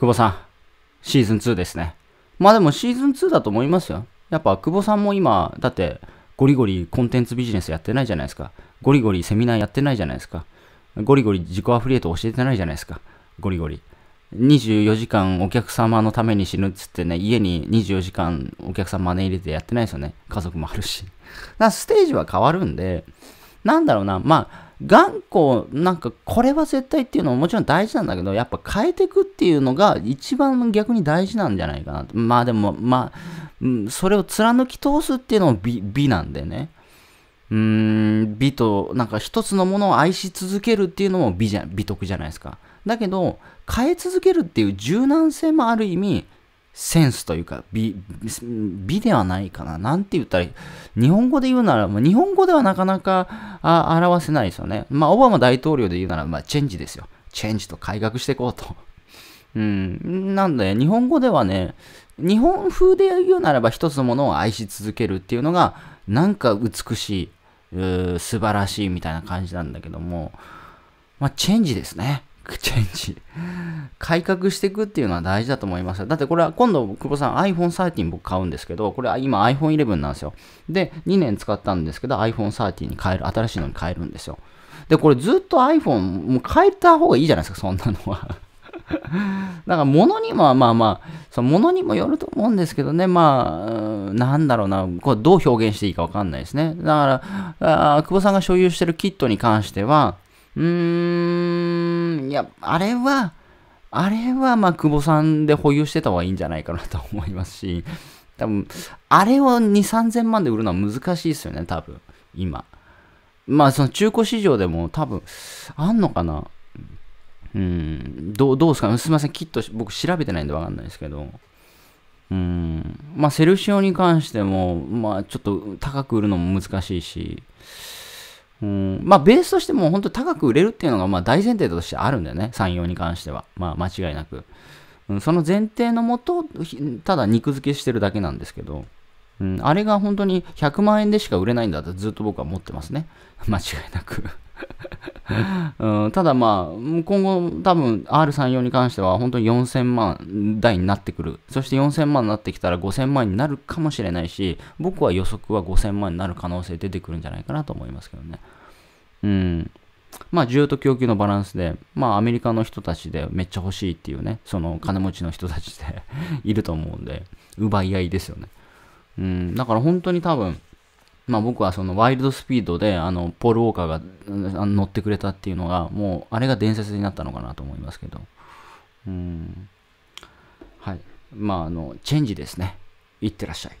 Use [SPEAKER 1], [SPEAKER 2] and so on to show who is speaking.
[SPEAKER 1] 久保さん、シーズン2ですね。まあでもシーズン2だと思いますよ。やっぱ久保さんも今、だってゴリゴリコンテンツビジネスやってないじゃないですか。ゴリゴリセミナーやってないじゃないですか。ゴリゴリ自己アフリエイト教えてないじゃないですか。ゴリゴリ。24時間お客様のために死ぬっつってね、家に24時間お客さん招入れてやってないですよね。家族もあるし。だステージは変わるんで、なんだろうな、まあ、頑固、なんかこれは絶対っていうのももちろん大事なんだけど、やっぱ変えていくっていうのが一番逆に大事なんじゃないかなまあでも、まあ、それを貫き通すっていうのも美美なんでね。うーん、美と、なんか一つのものを愛し続けるっていうのも美じゃ、美徳じゃないですか。だけど、変え続けるっていう柔軟性もある意味、センスというか美、美ではないかな。なんて言ったら、日本語で言うなら、日本語ではなかなか、あ表せないですよね。まあ、オバマ大統領で言うなら、まあ、チェンジですよ。チェンジと改革していこうと。うん、なんで、日本語ではね、日本風で言うならば一つのものを愛し続けるっていうのが、なんか美しい、素晴らしいみたいな感じなんだけども、まあ、チェンジですね。チェンジ。改革していくっていうのは大事だと思います。だってこれは今度、久保さん iPhone13 僕買うんですけど、これは今 iPhone11 なんですよ。で、2年使ったんですけど iPhone13 に変える、新しいのに変えるんですよ。で、これずっと iPhone、もう変えた方がいいじゃないですか、そんなのは。だから物にもまあまあ、その物にもよると思うんですけどね、まあ、なんだろうな、これどう表現していいかわかんないですね。だから、あ久保さんが所有してるキットに関しては、うーん、いや、あれは、あれは、まあ、久保さんで保有してた方がいいんじゃないかなと思いますし、多分、あれを2、3000万で売るのは難しいですよね、多分、今。まあ、その中古市場でも多分、あんのかなうん、どう、どうすかすいません、きっと僕調べてないんでわかんないですけど。うん、まあ、セルシオに関しても、まあ、ちょっと高く売るのも難しいし、うん、まあ、ベースとしても本当高く売れるっていうのが、まあ、大前提としてあるんだよね。産業に関しては。まあ、間違いなく。うん、その前提のもと、ただ肉付けしてるだけなんですけど、うん、あれが本当に100万円でしか売れないんだとずっと僕は思ってますね。間違いなくうん、ただまあ、今後多分 R34 に関しては本当に4000万台になってくる。そして4000万になってきたら5000万になるかもしれないし、僕は予測は5000万になる可能性出てくるんじゃないかなと思いますけどね。うん。まあ、需要と供給のバランスで、まあ、アメリカの人たちでめっちゃ欲しいっていうね、その金持ちの人たちで いると思うんで、奪い合いですよね。うん、だから本当に多分、まあ僕はそのワイルドスピードであのポール・ウォーカーが乗ってくれたっていうのがもうあれが伝説になったのかなと思いますけどうんはいまああのチェンジですねいってらっしゃい